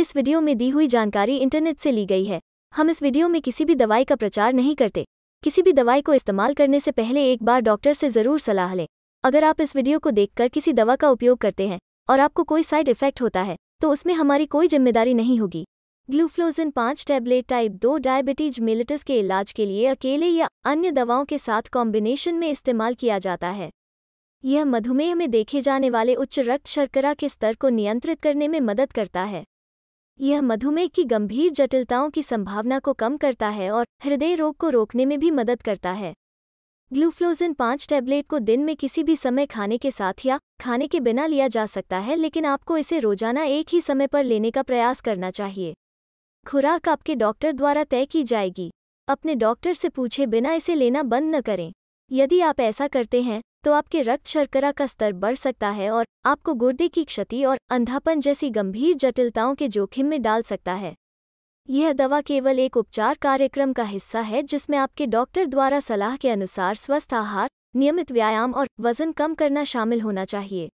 इस वीडियो में दी हुई जानकारी इंटरनेट से ली गई है हम इस वीडियो में किसी भी दवाई का प्रचार नहीं करते किसी भी दवाई को इस्तेमाल करने से पहले एक बार डॉक्टर से ज़रूर सलाह लें अगर आप इस वीडियो को देखकर किसी दवा का उपयोग करते हैं और आपको कोई साइड इफेक्ट होता है तो उसमें हमारी कोई जिम्मेदारी नहीं होगी ग्लूफ्लोजन पाँच टैबलेट टाइप दो डायबिटीज मिलिटस के इलाज के लिए अकेले या अन्य दवाओं के साथ कॉम्बिनेशन में इस्तेमाल किया जाता है यह मधुमेह में देखे जाने वाले उच्च रक्त शर्करा के स्तर को नियंत्रित करने में मदद करता है यह मधुमेह की गंभीर जटिलताओं की संभावना को कम करता है और हृदय रोग को रोकने में भी मदद करता है ग्लूफ्लोजिन पाँच टैबलेट को दिन में किसी भी समय खाने के साथ या खाने के बिना लिया जा सकता है लेकिन आपको इसे रोजाना एक ही समय पर लेने का प्रयास करना चाहिए खुराक आपके डॉक्टर द्वारा तय की जाएगी अपने डॉक्टर से पूछे बिना इसे लेना बंद न करें यदि आप ऐसा करते हैं तो आपके रक्त शर्करा का स्तर बढ़ सकता है और आपको गुर्दे की क्षति और अंधापन जैसी गंभीर जटिलताओं के जोखिम में डाल सकता है यह दवा केवल एक उपचार कार्यक्रम का हिस्सा है जिसमें आपके डॉक्टर द्वारा सलाह के अनुसार स्वस्थ आहार नियमित व्यायाम और वजन कम करना शामिल होना चाहिए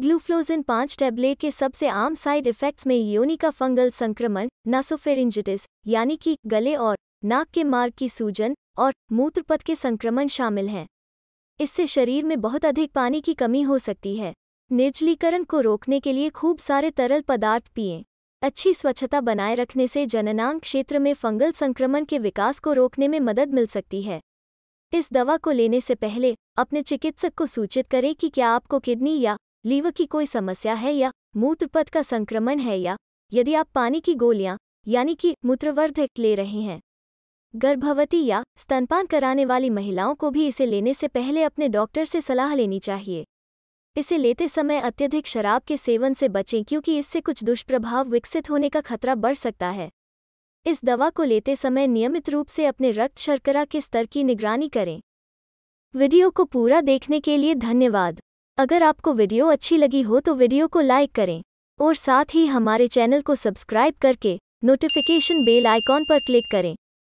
ग्लूफ्लोजिन पाँच टैबलेट के सबसे आम साइड इफ़ेक्ट्स में योनिका फंगल संक्रमण नासोफेरिंजिटिस यानी कि गले और नाक के मार्ग की सूजन और मूत्रपथ के संक्रमण शामिल हैं इससे शरीर में बहुत अधिक पानी की कमी हो सकती है निर्जलीकरण को रोकने के लिए खूब सारे तरल पदार्थ पिए अच्छी स्वच्छता बनाए रखने से जननांग क्षेत्र में फंगल संक्रमण के विकास को रोकने में मदद मिल सकती है इस दवा को लेने से पहले अपने चिकित्सक को सूचित करें कि क्या आपको किडनी या लीवर की कोई समस्या है या मूत्रपथ का संक्रमण है या यदि आप पानी की गोलियां यानी कि मूत्रवर्धक ले रहे हैं गर्भवती या स्तनपान कराने वाली महिलाओं को भी इसे लेने से पहले अपने डॉक्टर से सलाह लेनी चाहिए इसे लेते समय अत्यधिक शराब के सेवन से बचें क्योंकि इससे कुछ दुष्प्रभाव विकसित होने का खतरा बढ़ सकता है इस दवा को लेते समय नियमित रूप से अपने रक्त शर्करा के स्तर की निगरानी करें वीडियो को पूरा देखने के लिए धन्यवाद अगर आपको वीडियो अच्छी लगी हो तो वीडियो को लाइक करें और साथ ही हमारे चैनल को सब्सक्राइब करके नोटिफिकेशन बेल आइकॉन पर क्लिक करें